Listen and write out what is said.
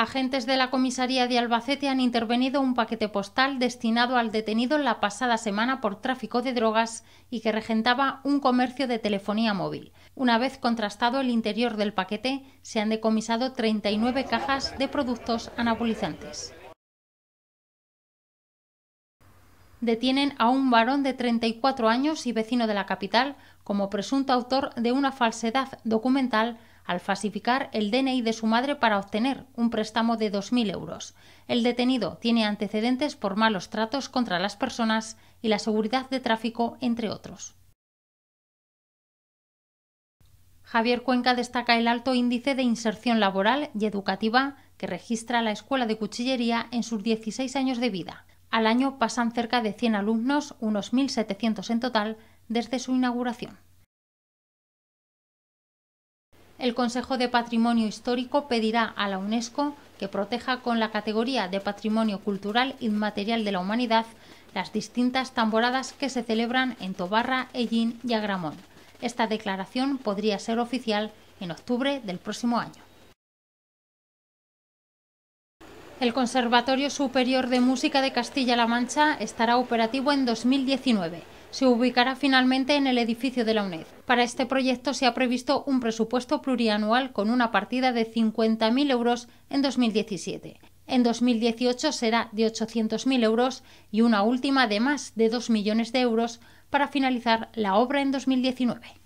Agentes de la comisaría de Albacete han intervenido un paquete postal destinado al detenido la pasada semana por tráfico de drogas y que regentaba un comercio de telefonía móvil. Una vez contrastado el interior del paquete, se han decomisado 39 cajas de productos anabolizantes. Detienen a un varón de 34 años y vecino de la capital como presunto autor de una falsedad documental al falsificar el DNI de su madre para obtener un préstamo de 2.000 euros. El detenido tiene antecedentes por malos tratos contra las personas y la seguridad de tráfico, entre otros. Javier Cuenca destaca el alto índice de inserción laboral y educativa que registra la Escuela de Cuchillería en sus 16 años de vida. Al año pasan cerca de 100 alumnos, unos 1.700 en total, desde su inauguración el Consejo de Patrimonio Histórico pedirá a la UNESCO que proteja con la categoría de Patrimonio Cultural Inmaterial de la Humanidad las distintas tamboradas que se celebran en Tobarra, Ellín y Agramón. Esta declaración podría ser oficial en octubre del próximo año. El Conservatorio Superior de Música de Castilla-La Mancha estará operativo en 2019 se ubicará finalmente en el edificio de la UNED. Para este proyecto se ha previsto un presupuesto plurianual con una partida de 50.000 euros en 2017. En 2018 será de 800.000 euros y una última de más de 2 millones de euros para finalizar la obra en 2019.